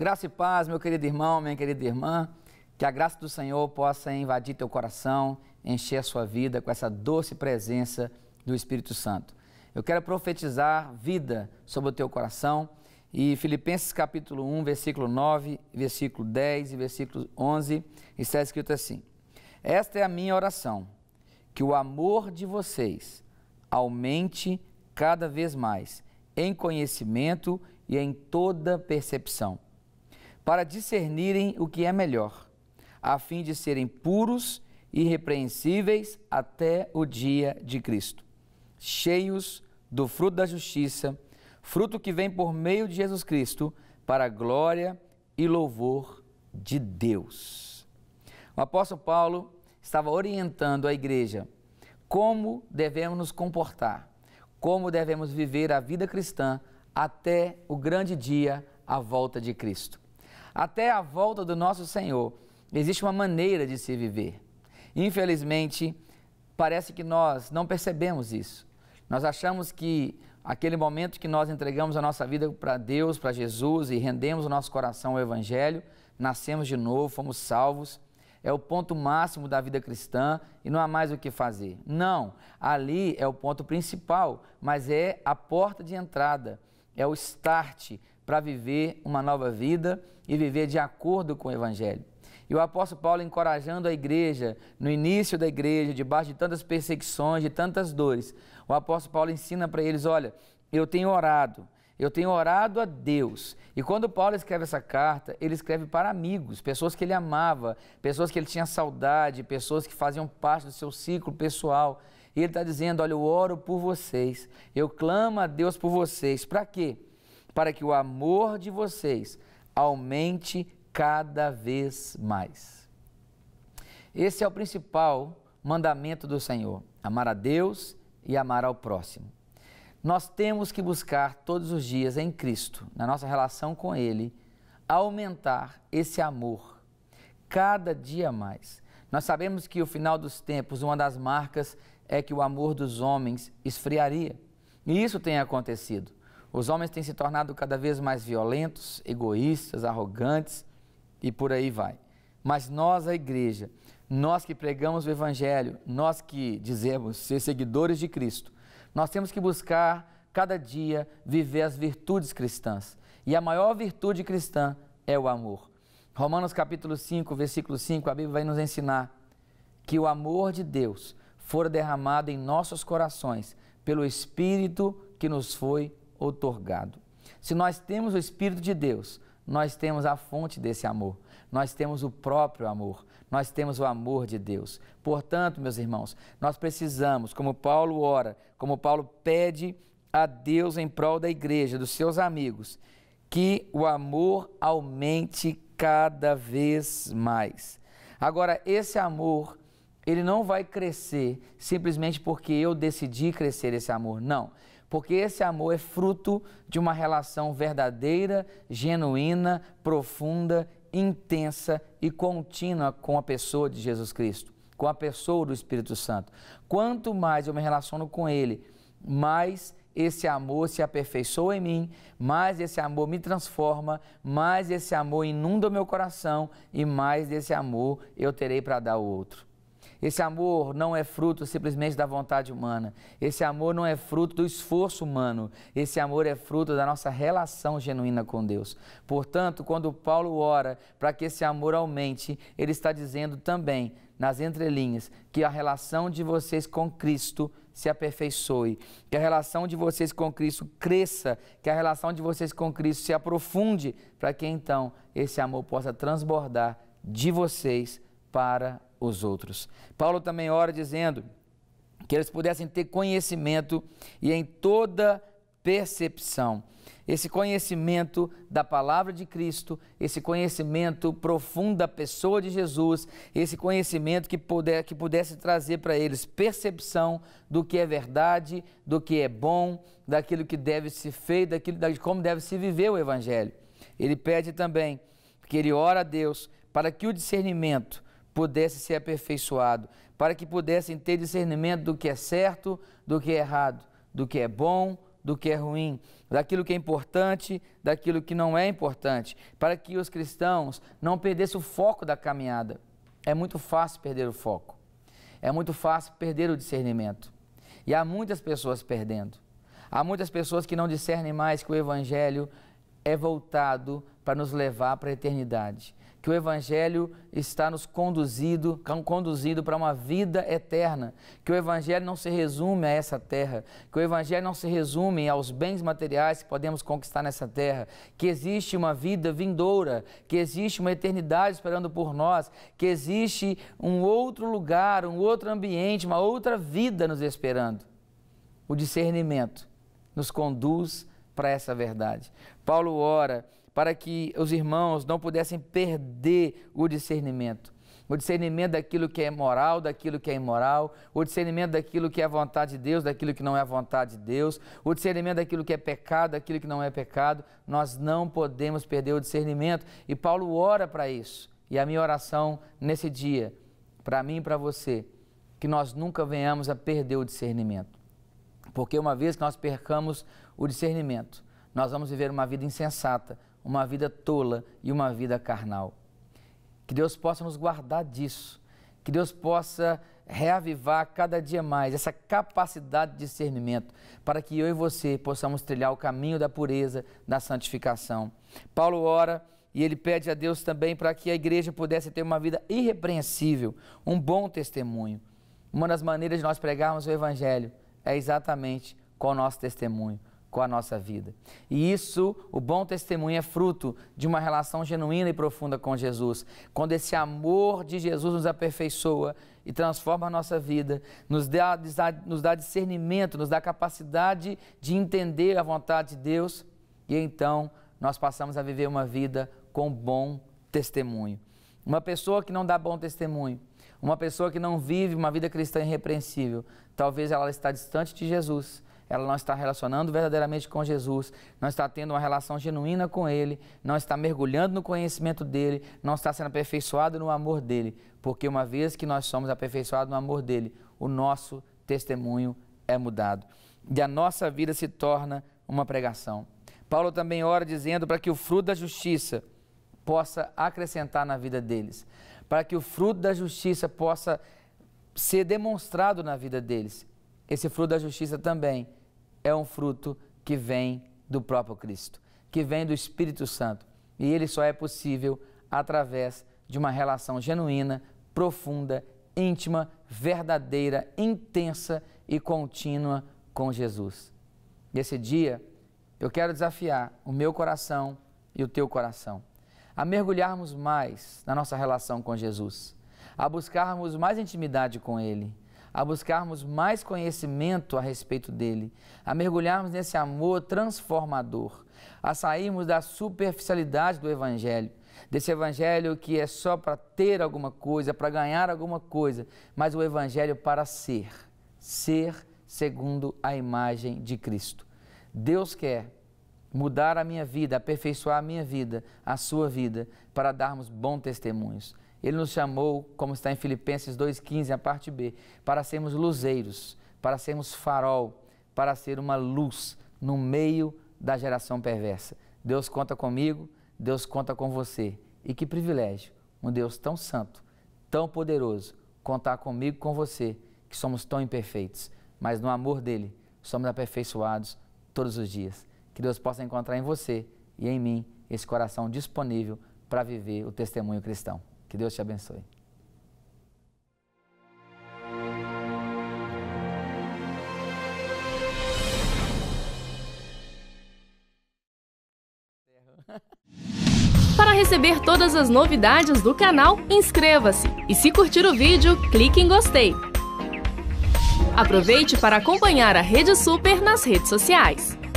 Graça e paz, meu querido irmão, minha querida irmã. Que a graça do Senhor possa invadir teu coração, encher a sua vida com essa doce presença do Espírito Santo. Eu quero profetizar vida sobre o teu coração e Filipenses capítulo 1, versículo 9, versículo 10 e versículo 11 está escrito assim: Esta é a minha oração, que o amor de vocês aumente cada vez mais em conhecimento e em toda percepção para discernirem o que é melhor, a fim de serem puros e irrepreensíveis até o dia de Cristo, cheios do fruto da justiça, fruto que vem por meio de Jesus Cristo, para a glória e louvor de Deus. O apóstolo Paulo estava orientando a igreja como devemos nos comportar, como devemos viver a vida cristã até o grande dia, a volta de Cristo até a volta do nosso Senhor, existe uma maneira de se viver. Infelizmente, parece que nós não percebemos isso. Nós achamos que aquele momento que nós entregamos a nossa vida para Deus, para Jesus e rendemos o nosso coração ao Evangelho, nascemos de novo, fomos salvos, é o ponto máximo da vida cristã e não há mais o que fazer. Não, ali é o ponto principal, mas é a porta de entrada, é o start para viver uma nova vida e viver de acordo com o Evangelho. E o apóstolo Paulo encorajando a igreja, no início da igreja, debaixo de tantas perseguições, de tantas dores, o apóstolo Paulo ensina para eles: olha, eu tenho orado, eu tenho orado a Deus. E quando Paulo escreve essa carta, ele escreve para amigos, pessoas que ele amava, pessoas que ele tinha saudade, pessoas que faziam parte do seu ciclo pessoal. E ele está dizendo: olha, eu oro por vocês, eu clamo a Deus por vocês. Para quê? para que o amor de vocês aumente cada vez mais. Esse é o principal mandamento do Senhor: amar a Deus e amar ao próximo. Nós temos que buscar todos os dias em Cristo, na nossa relação com Ele, aumentar esse amor cada dia mais. Nós sabemos que o final dos tempos, uma das marcas é que o amor dos homens esfriaria. E isso tem acontecido. Os homens têm se tornado cada vez mais violentos, egoístas, arrogantes e por aí vai. Mas nós, a igreja, nós que pregamos o Evangelho, nós que dizemos ser seguidores de Cristo, nós temos que buscar cada dia viver as virtudes cristãs. E a maior virtude cristã é o amor. Romanos capítulo 5, versículo 5, a Bíblia vai nos ensinar que o amor de Deus fora derramado em nossos corações pelo Espírito que nos foi otorgado. Se nós temos o Espírito de Deus, nós temos a fonte desse amor, nós temos o próprio amor, nós temos o amor de Deus. Portanto, meus irmãos, nós precisamos, como Paulo ora, como Paulo pede a Deus em prol da igreja, dos seus amigos, que o amor aumente cada vez mais. Agora, esse amor, ele não vai crescer simplesmente porque eu decidi crescer esse amor, não porque esse amor é fruto de uma relação verdadeira, genuína, profunda, intensa e contínua com a pessoa de Jesus Cristo, com a pessoa do Espírito Santo. Quanto mais eu me relaciono com Ele, mais esse amor se aperfeiçoa em mim, mais esse amor me transforma, mais esse amor inunda o meu coração e mais desse amor eu terei para dar ao outro. Esse amor não é fruto simplesmente da vontade humana. Esse amor não é fruto do esforço humano. Esse amor é fruto da nossa relação genuína com Deus. Portanto, quando Paulo ora para que esse amor aumente, ele está dizendo também, nas entrelinhas, que a relação de vocês com Cristo se aperfeiçoe, que a relação de vocês com Cristo cresça, que a relação de vocês com Cristo se aprofunde, para que então esse amor possa transbordar de vocês para os outros. Paulo também ora dizendo que eles pudessem ter conhecimento e em toda percepção. Esse conhecimento da palavra de Cristo, esse conhecimento profundo da pessoa de Jesus, esse conhecimento que, puder, que pudesse trazer para eles percepção do que é verdade, do que é bom, daquilo que deve ser feito, daquilo, de como deve se viver o Evangelho. Ele pede também que ele ora a Deus para que o discernimento pudesse ser aperfeiçoado, para que pudessem ter discernimento do que é certo, do que é errado, do que é bom, do que é ruim, daquilo que é importante, daquilo que não é importante, para que os cristãos não perdessem o foco da caminhada. É muito fácil perder o foco. É muito fácil perder o discernimento. E há muitas pessoas perdendo. Há muitas pessoas que não discernem mais que o evangelho é voltado para nos levar para a eternidade. Que o Evangelho está nos conduzido, conduzido para uma vida eterna. Que o Evangelho não se resume a essa terra. Que o Evangelho não se resume aos bens materiais que podemos conquistar nessa terra. Que existe uma vida vindoura. Que existe uma eternidade esperando por nós. Que existe um outro lugar, um outro ambiente, uma outra vida nos esperando. O discernimento nos conduz para essa verdade. Paulo ora para que os irmãos não pudessem perder o discernimento. O discernimento daquilo que é moral, daquilo que é imoral, o discernimento daquilo que é a vontade de Deus, daquilo que não é a vontade de Deus, o discernimento daquilo que é pecado, daquilo que não é pecado. Nós não podemos perder o discernimento. E Paulo ora para isso. E a minha oração nesse dia, para mim e para você, que nós nunca venhamos a perder o discernimento porque uma vez que nós percamos o discernimento, nós vamos viver uma vida insensata, uma vida tola e uma vida carnal. Que Deus possa nos guardar disso. Que Deus possa reavivar cada dia mais essa capacidade de discernimento, para que eu e você possamos trilhar o caminho da pureza, da santificação. Paulo ora e ele pede a Deus também para que a igreja pudesse ter uma vida irrepreensível, um bom testemunho. Uma das maneiras de nós pregarmos o Evangelho é exatamente com o nosso testemunho, com a nossa vida. E isso, o bom testemunho, é fruto de uma relação genuína e profunda com Jesus. Quando esse amor de Jesus nos aperfeiçoa e transforma a nossa vida, nos dá, nos dá discernimento, nos dá capacidade de entender a vontade de Deus, e então nós passamos a viver uma vida com bom testemunho. Uma pessoa que não dá bom testemunho, uma pessoa que não vive uma vida cristã irrepreensível, talvez ela está distante de Jesus, ela não está relacionando verdadeiramente com Jesus, não está tendo uma relação genuína com Ele, não está mergulhando no conhecimento dele, não está sendo aperfeiçoado no amor dele, porque uma vez que nós somos aperfeiçoados no amor dele, o nosso testemunho é mudado e a nossa vida se torna uma pregação. Paulo também ora dizendo para que o fruto da justiça possa acrescentar na vida deles para que o fruto da justiça possa ser demonstrado na vida deles. Esse fruto da justiça também é um fruto que vem do próprio Cristo, que vem do Espírito Santo. E ele só é possível através de uma relação genuína, profunda, íntima, verdadeira, intensa e contínua com Jesus. Nesse dia, eu quero desafiar o meu coração e o teu coração a mergulharmos mais na nossa relação com Jesus, a buscarmos mais intimidade com Ele, a buscarmos mais conhecimento a respeito dele, a mergulharmos nesse amor transformador, a sairmos da superficialidade do Evangelho, desse Evangelho que é só para ter alguma coisa, para ganhar alguma coisa, mas o Evangelho para ser, ser segundo a imagem de Cristo. Deus quer mudar a minha vida, aperfeiçoar a minha vida, a sua vida, para darmos bons testemunhos. Ele nos chamou, como está em Filipenses 2,15, a parte B, para sermos luzeiros, para sermos farol, para ser uma luz no meio da geração perversa. Deus conta comigo, Deus conta com você. E que privilégio, um Deus tão santo, tão poderoso, contar comigo, com você, que somos tão imperfeitos, mas no amor dele somos aperfeiçoados todos os dias que Deus possa encontrar em você e em mim esse coração disponível para viver o testemunho cristão. Que Deus te abençoe. Para receber todas as novidades do canal, inscreva-se e se curtir o vídeo, clique em gostei. Aproveite para acompanhar a Rede Super nas redes sociais.